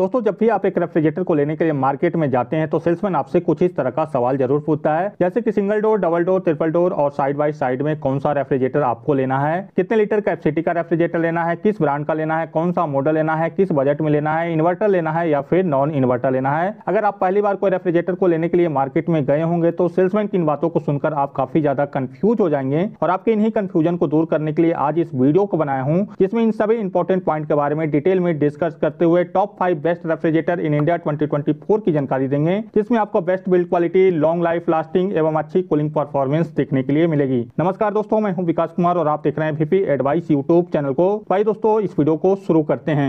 दोस्तों जब भी आप एक रेफ्रिजरेटर को लेने के लिए मार्केट में जाते हैं तो सेल्समैन आपसे कुछ इस तरह का सवाल जरूर पूछता है जैसे कि single door double door triple door और साइड बाय साइड में कौन सा रेफ्रिजरेटर आपको लेना है कितने लीटर कैपेसिटी का रेफ्रिजरेटर लेना है किस ब्रांड का लेना है कौन सा मॉडल लेना है किस बजट में लेना है इन्वर्टर लेना है या फिर नॉन इन्वर्टर लेना है अगर आप पहली बार कोई रेफ्रिजरेटर को लेने के लिए मार्केट में गए होंगे तो सेल्समैन की इन बातों को सुनकर आप काफी ज्यादा कंफ्यूज हो जाएंगे और आपके इन्हीं कंफ्यूजन को दूर करने के लिए आज इस वीडियो को बनाया हूँ जिसमें इन सभी इंपॉर्टेंट पॉइंट के बारे में डिटेल में डिस्कस करते हुए top five best refrigerator in India 2024 की जानकारी देंगे जिसमें आपको best build quality long life lasting एवं अच्छी कूलिंग परफॉर्मेंस देखने के लिए मिलेगी नमस्कार दोस्तों मैं हूँ विकास कुमार और आप देख रहे हैं वीपी एडवाइस यूट्यूब चैनल को भाई दोस्तों इस वीडियो को शुरू करते हैं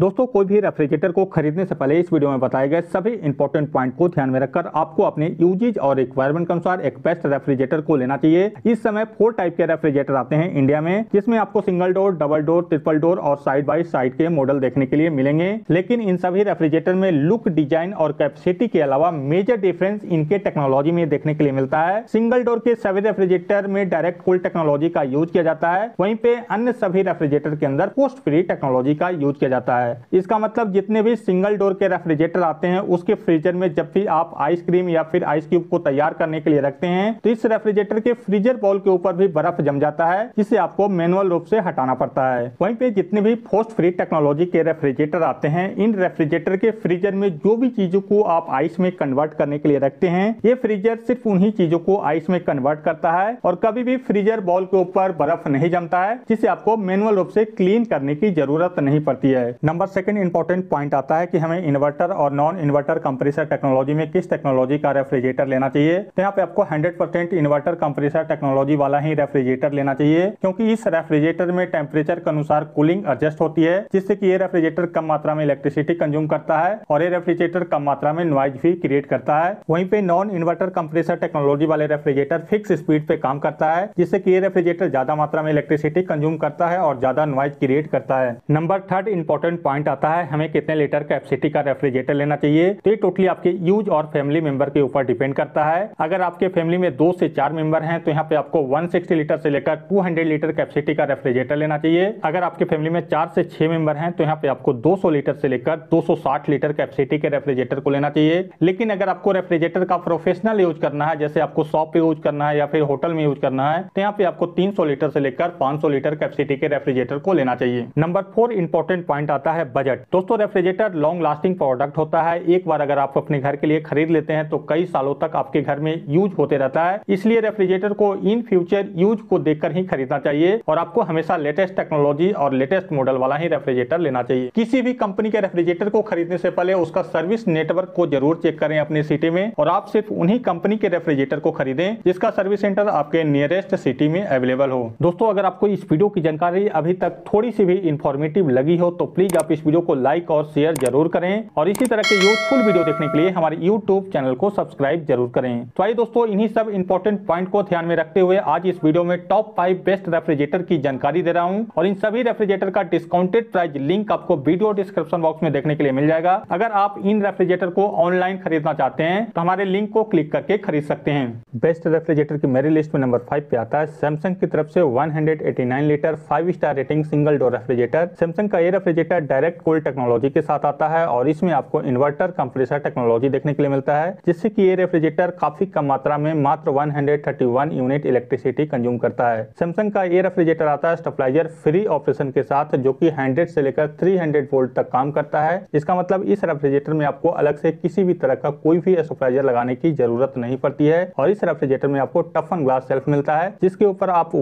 दोस्तों कोई भी रेफ्रिजरेटर को खरीदने से पहले इस वीडियो में बताए गए सभी इंपॉर्टेंट पॉइंट को ध्यान में रखकर आपको अपने यूजेज और रिक्वायरमेंट के अनुसार एक बेस्ट रेफ्रिजरेटर को लेना चाहिए इस समय फोर टाइप के रेफ्रिजरेटर आते हैं इंडिया में जिसमें आपको single door double door triple door और साइड बाई साइड के मॉडल देखने के लिए मिलेंगे लेकिन इन सभी रेफ्रिजरेटर में लुक डिजाइन और कैपेसिटी के अलावा मेजर डिफरेंस इनके टेक्नोलॉजी में देखने के लिए मिलता है सिंगल डोर के सभी रेफ्रिजरेटर में डायरेक्ट कूल टेक्नोलॉजी का यूज किया जाता है वहीं पे अन्य सभी रेफ्रिजरेटर के अंदर पोस्ट फ्री टेक्नोलॉजी का यूज किया जाता है है इसका मतलब जितने भी सिंगल डोर के रेफ्रिजरेटर आते हैं उसके फ्रीजर में जब भी आप आइसक्रीम या फिर आइस क्यूब को तैयार करने के लिए रखते हैं तो इस रेफ्रिजरेटर के फ्रीजर बॉल के ऊपर भी बर्फ जम जाता है जिसे आपको मैनुअल रूप से हटाना पड़ता है वहीं पे जितने भी फोस्ट फ्री टेक्नोलॉजी के रेफ्रिजरेटर आते हैं इन रेफ्रिजरेटर के फ्रीजर में जो भी चीजों को आप आइस में कन्वर्ट करने के लिए रखते हैं ये फ्रीजर सिर्फ उन्ही चीजों को आइस में कन्वर्ट करता है और कभी भी फ्रीजर बॉल के ऊपर बर्फ नहीं जमता है जिसे आपको मैनुअल रूप से क्लीन करने की जरूरत नहीं पड़ती है number number second important point आता है कि हमें इन्वर्टर और नॉन इन्वर्टर कंप्रेसर टेक्नोलॉजी में किस टेक्नोलॉजी का रेफ्रिजरेटर लेना चाहिए तो यहाँ पे आपको 100% इन्वर्टर कंप्रेसर टेक्नोलॉजी वाला ही रेफ्रिजरेटर लेना चाहिए क्योंकि इस रेफ्रिजरेटर में टेम्परेचर के अनुसार कूलिंग एडजस्ट होती है जिससे की ये रेफ्रिजरेटर कम मात्रा में इलेक्ट्रिसिटी कंज्यूम करता है और ये रेफ्रिजरेटर कम मात्रा में नॉइज भी क्रिएट करता है वहीं पे नॉन इन्वर्टर कंप्रेसर टेक्नोलॉजी वाले रेफ्रिजरेटर फिक्स स्पीड पे काम करता है जिससे की ये रेफ्रिजरेटर ज्यादा मात्रा में इलेक्ट्रिसिटी कंज्यूम करता है और ज्यादा नॉइज क्रिएट करता है नंबर थर्ड इंपॉर्टेंट पॉइंट आता है हमें कितने लीटर कैपेसिटी का रेफ्रिजरेटर लेना चाहिए तो ये टोटली आपके यूज और फैमिली मेंबर के ऊपर डिपेंड करता है अगर आपके फैमिली में दो से चार मेंबर हैं तो यहाँ पे आपको 160 लीटर से लेकर 200 लीटर कैपेसिटी का रेफ्रिजरेटर लेना चाहिए अगर आपके फैमिली में चार से छह मेंबर हैं तो यहाँ पे आपको 200 लीटर से लेकर 260 लीटर कैपेसिटी के रेफ्रिजरेटर को लेना चाहिए लेकिन अगर आपको रेफ्रिजरेटर का प्रोफेशनल यूज करना है जैसे आपको शॉप पे यूज करना है या फिर होटल में यूज करना है तो यहाँ पे आपको तीन लीटर से लेकर पांच लीटर कैपेसिटी के रेफ्रिजरेटर को लेना चाहिए नंबर फोर इंपॉर्टेंट पॉइंट आता है है बजट दोस्तों रेफ्रिजरेटर लॉन्ग लास्टिंग प्रोडक्ट होता है एक बार अगर आप अपने घर के लिए खरीद लेते हैं तो कई सालों तक आपके घर में यूज होते रहता है इसलिए रेफ्रिजरेटर को इन फ्यूचर यूज को देखकर ही खरीदना चाहिए और आपको हमेशा लेटेस्ट टेक्नोलॉजी और लेटेस्ट मॉडल वाला ही रेफ्रिजरेटर लेना चाहिए किसी भी कंपनी के रेफ्रिजरेटर को खरीदने से पहले उसका सर्विस नेटवर्क को जरूर चेक करें अपने सिटी में और आप सिर्फ उन्हीं कंपनी के रेफ्रिजरेटर को खरीदें जिसका सर्विस सेंटर आपके नियरेस्ट सिटी में अवेलेबल हो दोस्तों अगर आपको इस वीडियो की जानकारी अभी तक थोड़ी सी भी इंफॉर्मेटिव लगी हो तो प्लीज आप आप इस वीडियो को लाइक और शेयर जरूर करें और इसी तरह के यूजफुल वीडियो देखने के लिए हमारे यूट्यूब चैनल को सब्सक्राइब जरूर करें तो आइए दोस्तों इन्हीं सब इंपॉर्टेंट पॉइंट को ध्यान में रखते हुए आज इस वीडियो में टॉप फाइव बेस्ट रेफ्रिजरेटर की जानकारी दे रहा हूँ और इन सभी रेफ्रिजरेटर का डिस्काउंटेड प्राइस लिंक आपको वीडियो डिस्क्रिप्शन बॉक्स में देखने के लिए मिल जाएगा अगर आप इन रेफ्रिजरेटर को ऑनलाइन खरीदना चाहते हैं तो हमारे लिंक को क्लिक करके खरीद सकते हैं बेस्ट रेफ्रिजरेटर की मेरी लिस्ट में नंबर फाइव पे आता है सैमसंग की तरफ से 189 litre five star rating single door refrigerator Samsung का ये रेफ्रिजरेटर डायरेक्ट कोल्ड टेक्नोलॉजी के साथ आता है और इसमें आपको इन्वर्टर कंप्रेसर टेक्नोलॉजी देखने के लिए मिलता है जिससे कि ये रेफ्रिजरेटर काफी कम मात्रा में मात्र 131 यूनिट इलेक्ट्रिसिटी कंज्यूम करता है सैमसंग का ये रेफ्रिजरेटर आता है स्टेपलाइजर फ्री ऑपरेशन के साथ जो की हंड्रेड से लेकर थ्री वोल्ट तक काम करता है इसका मतलब इस रेफ्रिजरेटर में आपको अलग से किसी भी तरह का कोई भी स्टेपलाइजर लगाने की जरूरत नहीं पड़ती है और इस रेफ्रिजरेटर में आपको टफन ग्लास सेल्फ मिलता है जिसके ऊपर आप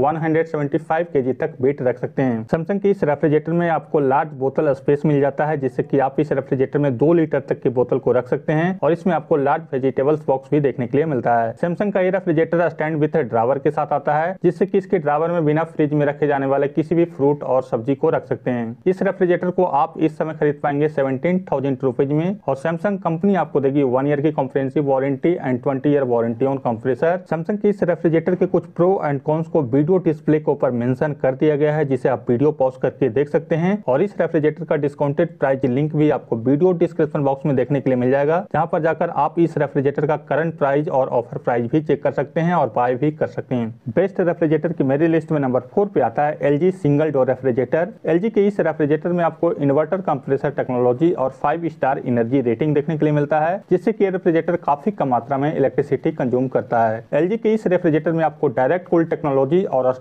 के जी तक वेट रख सकते हैं सैमसंग के इस रेफ्रिजरेटर में आपको लार्ज बोतल स्पेस मिल जाता है जिससे कि आप इस रेफ्रिजरेटर में दो लीटर तक की बोतल को रख सकते हैं और इसमें आपको लार्ज वेजिटेबल्स बॉक्स भी देखने के लिए मिलता है सैमसंग का ये रेफ्रिजरेटर स्टैंड विथ ड्रावर के साथ आता है जिससे की इसके ड्रावर में बिना फ्रिज में रखे जाने वाले किसी भी फ्रूट और सब्जी को रख सकते हैं इस रेफ्रिजरेटर को आप इस समय खरीद पाएंगे सेवेंटीन थाउजेंड रुपीज में और सैमसंग कंपनी आपको देगी वन ईयर की comprehensive warranty and twenty year warranty on compressor Samsung के इस रेफ्रिजरेटर के कुछ प्रो एंड कॉन्स को वीडियो डिस्प्ले के ऊपर मेंशन कर दिया गया है जिसे आप वीडियो पॉज करके देख सकते हैं और इस रेफ्रिजरेटर का डिस्काउंटेड प्राइस लिंक भी आपको वीडियो डिस्क्रिप्शन बॉक्स में देखने के लिए मिल जाएगा जहाँ पर जाकर आप इस रेफ्रिजरेटर का करंट प्राइस और ऑफर प्राइस भी चेक कर सकते हैं और बाय भी कर सकते हैं बेस्ट रेफ्रिजरेटर की मेरी लिस्ट में नंबर फोर पे आता है L single door refrigerator L के इस रेफ्रिजरेटर में आपको इन्वर्टर कंप्रेसर टेक्नोलॉजी और फाइव स्टार एनर्जी रेटिंग देखने के लिए मिलता है जिससे की रेफ्रिजरेटर काफी कम मात्रा में इलेक्ट्रिसिटी कंज्यूम करता है एल के इस रेफ्रिजरेटर में आपको डायरेक्ट कोल्ड टेक्नोलॉजी और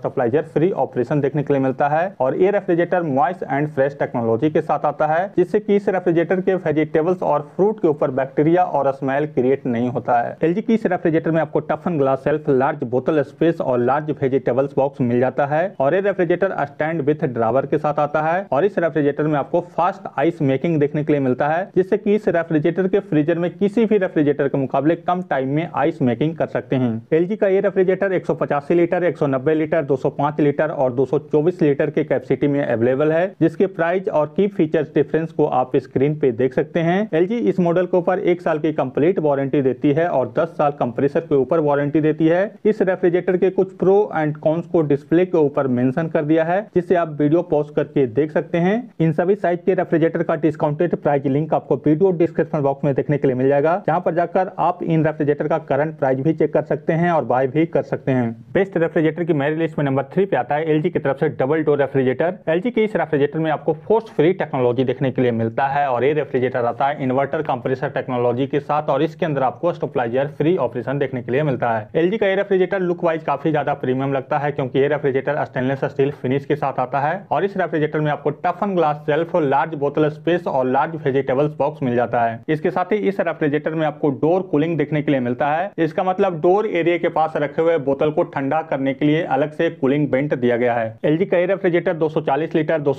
फ्री ऑपरेशन देखने के लिए मिलता है और ये refrigerator moist and fresh technology के साथ आता है जिससे कि इस रेफ्रिजरेटर के वेजिटेबल्स और फ्रूट के ऊपर बैक्टीरिया और स्मेल क्रिएट नहीं होता है एल की इस रेफ्रिजरेटर में आपको टफन ग्लास सेल्फ लार्ज बोतल स्पेस और लार्ज वेजिटेबल्स बॉक्स मिल जाता है और ये रेफ्रिजरेटर स्टैंड विथ ड्रावर के साथ आता है और इस रेफ्रिजरेटर में आपको फास्ट आइस मेकिंग देखने के लिए मिलता है जिससे की इस रेफ्रिजरेटर के फ्रीजर में किसी भी रेफ्रिजरेटर के मुकाबले कम टाइम में आइस मेकिंग कर सकते हैं एल का ये रेफ्रिजरेटर पचासी लीटर नब्बे लीटर पांच लीटर और चौबीस लीटर के कैपेसिटी में अवेलेबल है जिसके प्राइस और की की फीचर्स डिफरेंस को आप स्क्रीन पे देख सकते हैं एल इस मॉडल के ऊपर एक साल की कंप्लीट वारंटी देती है और दस साल कंप्रेसर के ऊपर वारंटी देती है इस रेफ्रिजरेटर के कुछ प्रो एंड कॉन्स को डिस्प्ले के ऊपर मेंशन कर दिया है जिससे आप वीडियो पॉज करके देख सकते हैं इन सभी साइज के रेफ्रिजरेटर का डिस्काउंटेड प्राइस लिंक आपको वीडियो डिस्क्रिप्शन बॉक्स में देखने के लिए मिल जाएगा जहाँ पर जाकर आप इन रेफ्रिजरेटर का करंट प्राइस भी चेक कर सकते हैं और बाय भी कर सकते हैं बेस्ट रेफ्रिजरेटर की मेरी लिस्ट में नंबर थ्री पे आता है एल की तरफ से डबल डोर रेफ्रिजरेटर एल के इस रेफ्रिजरेटर में आपको फोर्स फ्री टेक्नोलॉजी देखने के लिए मिलता है और ये रेफ्रिजरेटर आता है इन्वर्टर कंप्रेसर टेक्नोलॉजी के साथ और इसके अंदर आपको स्टोपलाइजर फ्री ऑपरेशन देखने के लिए मिलता है एल का ये रेफ्रिजरेटर लुक वाइज काफी ज्यादा प्रीमियम लगता है क्योंकि ये रेफ्रिजरेटर स्टेनलेस स्टील फिनिश के साथ आता है और इस रेफ्रिजरेटर में आपको टफन ग्लास सेल्फ लार्ज बोतल स्पेस और लार्ज वेजिटेबल्स बॉक्स मिल जाता है इसके साथ ही इस रेफ्रिजरेटर में आपको डोर कूलिंग देखने के लिए मिलता है इसका मतलब डोर एरिया के पास रखे हुए बोतल को ठंडा करने के लिए अलग से कूलिंग बेंट दिया गया है एल का ये रेफ्रिजरेटर दो लीटर दो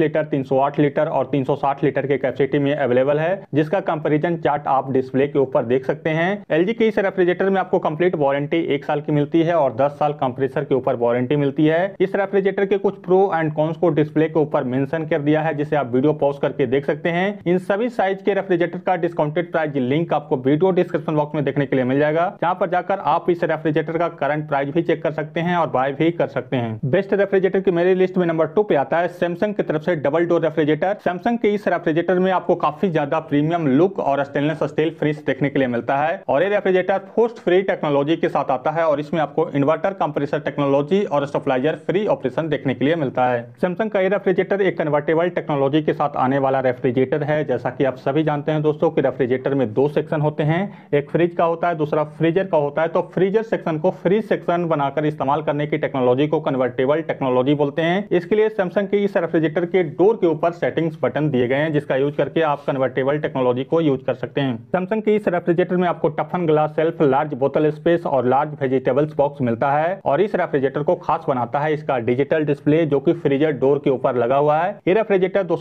लीटर तीन लीटर और 360 लीटर के कैपेसिटी में अवेलेबल है जिसका कंपेरिजन चार्ट आप डिस्प्ले के ऊपर देख सकते हैं एल के इस रेफ्रिजरेटर में आपको कंप्लीट वारंटी एक साल की मिलती है और दस साल कंप्रेसर के ऊपर वारंटी मिलती है इस रेफ्रिजरेटर के कुछ प्रो एंड कॉन्स को डिस्प्ले के ऊपर मेंशन कर दिया है जिसे आप वीडियो पॉज करके देख सकते हैं इन सभी साइज के रेफ्रिजरेटर का डिस्काउंटेड प्राइस लिंक आपको वीडियो डिस्क्रिप्शन बॉक्स में देखने के लिए मिल जाएगा जहाँ पर जाकर आप इस रेफ्रिजरेटर का करंट प्राइस भी चेक कर सकते हैं और बाय भी कर सकते हैं बेस्ट रेफ्रिजरेटर की मेरी लिस्ट में नंबर टू पे आता है सैमसंग की तरफ से double door refrigerator refrigerator Samsung के इस रेफ्रिजरेटर में आपको काफी ज्यादा प्रीमियम लुक और स्टेनलेस स्टील फ्रिज देखने के लिए मिलता है और ये रेफ्रिजरेटर फोस्ट फ्री टेक्नोलॉजी के साथ आता है और इसमें आपको इन्वर्टर कंप्रेसर टेक्नोलॉजी और स्टेपलाइजर फ्री ऑपरेशन देखने के लिए मिलता है सैमसंग का ये रेफ्रिजरेटर एक कन्वर्टेबल टेक्नोलॉजी के साथ आने वाला रेफ्रिजरेटर है जैसा की आप सभी जानते हैं दोस्तों की रेफ्रिजरेटर में दो सेक्शन होते हैं एक फ्रिज का होता है दूसरा फ्रीजर का होता है तो फ्रीजर सेक्शन को फ्रीज सेक्शन बनाकर इस्तेमाल करने की टेक्नोलॉजी को कन्वर्टेबल टेक्नोलॉजी बोलते हैं इसके लिए सैमसंग के इस रेफ्रिजरेटर के डोर के ऊपर सेटिंग्स बटन दिए गए हैं जिसका यूज करके आप कन्वर्टेबल टेक्नोलॉजी को यूज कर सकते हैं सैमसंग के इस रेफ्रिजरेटर में आपको टफन ग्लास सेल्फ लार्ज बोतल स्पेस और लार्ज वेजिटेबल्स बॉक्स मिलता है और इस रेफ्रिजरेटर को खास बनाता है इसका डिजिटल डिस्प्ले जो की फ्रीजर डोर के ऊपर लगा हुआ है ये रेफ्रिजरेटर दो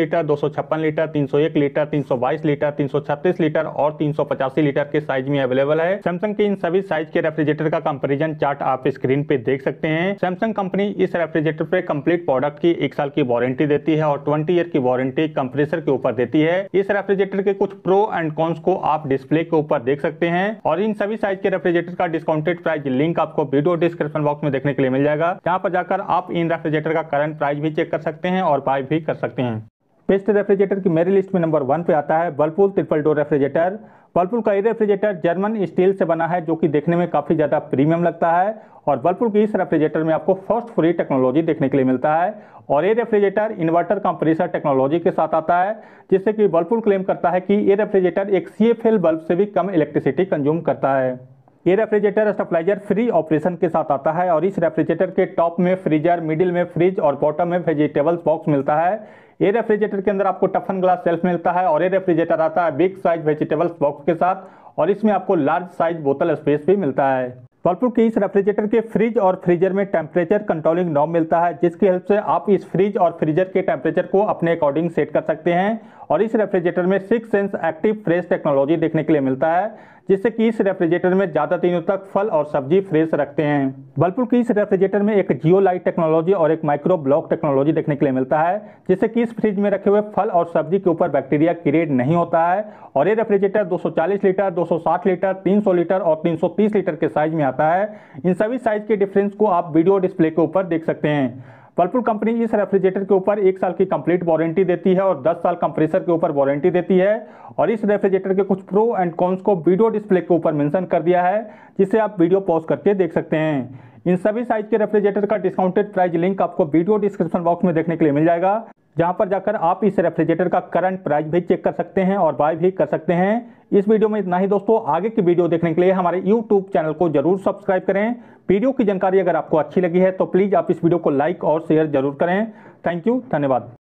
लीटर दो लीटर तीन लीटर तीन लीटर तीन लीटर और तीन लीटर के साइज में अवेलेबल है सैमसंग के इन सभी साइज के रेफ्रिजरेटर का कंपेरिजन चार्ट आप स्क्रीन पे देख सकते हैं सैमसंग कंपनी इस रेफ्रिजरेटर पे कंप्लीट प्रोडक्ट की एक साल की वारंटी देती है और 20 ईयर की वारंटी कंप्रेसर के ऊपर देती है इस रेफ्रिजरेटर के कुछ प्रो एंड कॉन्स को आप डिस्प्ले के ऊपर देख सकते हैं और इन सभी साइज के रेफ्रिजरेटर का डिस्काउंटेड प्राइस लिंक आपको वीडियो डिस्क्रिप्शन बॉक्स में देखने के लिए मिल जाएगा यहाँ पर जाकर आप इन रेफ्रिजरेटर का करंट प्राइस भी चेक कर सकते हैं और बाय भी कर सकते हैं बेस्ट रेफ्रिजरेटर की मेरी लिस्ट में नंबर वन पे आता है Whirlpool triple door refrigerator Whirlpool का ये रेफ्रिजरेटर जर्मन स्टील से बना है जो कि देखने में काफ़ी ज़्यादा प्रीमियम लगता है और वर्लपुल के इस रेफ्रिजरेटर में आपको फर्स्ट फ्री टेक्नोलॉजी देखने के लिए मिलता है और ये रेफ्रिजरेटर इन्वर्टर कंप्रेसर टेक्नोलॉजी के साथ आता है जिससे कि वर्लपुल क्लेम करता है कि ये रेफ्रिजरेटर एक सी बल्ब से भी कम इलेक्ट्रिसिटी कंज्यूम करता है ये रेफ्रिजरेटर स्टेपलाइजर फ्री ऑपरेशन के साथ आता है और इस रेफ्रिजरेटर के टॉप में फ्रीजर मिडिल में फ्रिज और बॉटम में वेजिटेबल्स बॉक्स मिलता है ये रेफ्रिजरेटर के अंदर आपको टफन ग्लास सेल्फ मिलता है और ये रेफ्रिजरेटर आता है बिग साइज वेजिटेबल्स बॉक्स के साथ और इसमें आपको लार्ज साइज बोतल स्पेस भी मिलता है वर्लपुल के इस रेफ्रिजरेटर के फ्रिज और फ्रीजर में टेम्परेचर कंट्रोलिंग नॉब मिलता है जिसकी हेल्प से आप इस फ्रिज और फ्रीजर के टेम्परेचर को अपने अकॉर्डिंग सेट कर सकते हैं और इस रेफ्रिजरेटर में six sense active fresh technology देखने के लिए मिलता है जिससे कि इस रेफ्रिजरेटर में ज़्यादा दिनों तक फल और सब्जी फ्रेश रखते हैं बलपुर की इस रेफ्रिजरेटर में एक जियो लाइट टेक्नोलॉजी और एक माइक्रो ब्लॉक टेक्नोलॉजी देखने के लिए मिलता है जिससे कि इस फ्रिज में रखे हुए फल और सब्जी के ऊपर बैक्टीरिया क्रिएट नहीं होता है और ये रेफ्रिजरेटर 240 लीटर 260 लीटर 300 लीटर और 330 लीटर के साइज में आता है इन सभी साइज के डिफरेंस को आप वीडियो डिस्प्ले के ऊपर देख सकते हैं वर्लपुल कंपनी इस रेफ्रिजरेटर के ऊपर एक साल की कंप्लीट वारंटी देती है और 10 साल कंप्रेसर के ऊपर वारंटी देती है और इस रेफ्रिजरेटर के कुछ प्रो एंड कॉन्स को वीडियो डिस्प्ले के ऊपर मेंशन कर दिया है जिसे आप वीडियो पॉज करके देख सकते हैं इन सभी साइज के रेफ्रिजरेटर का डिस्काउंटेड प्राइस लिंक आपको वीडियो डिस्क्रिप्शन बॉक्स में देखने के लिए मिल जाएगा जहां पर जाकर आप इस रेफ्रिजरेटर का करंट प्राइस भी चेक कर सकते हैं और बाय भी कर सकते हैं इस वीडियो में इतना ही दोस्तों आगे की वीडियो देखने के लिए हमारे यूट्यूब चैनल को जरूर सब्सक्राइब करें वीडियो की जानकारी अगर आपको अच्छी लगी है तो प्लीज़ आप इस वीडियो को लाइक और शेयर जरूर करें थैंक यू धन्यवाद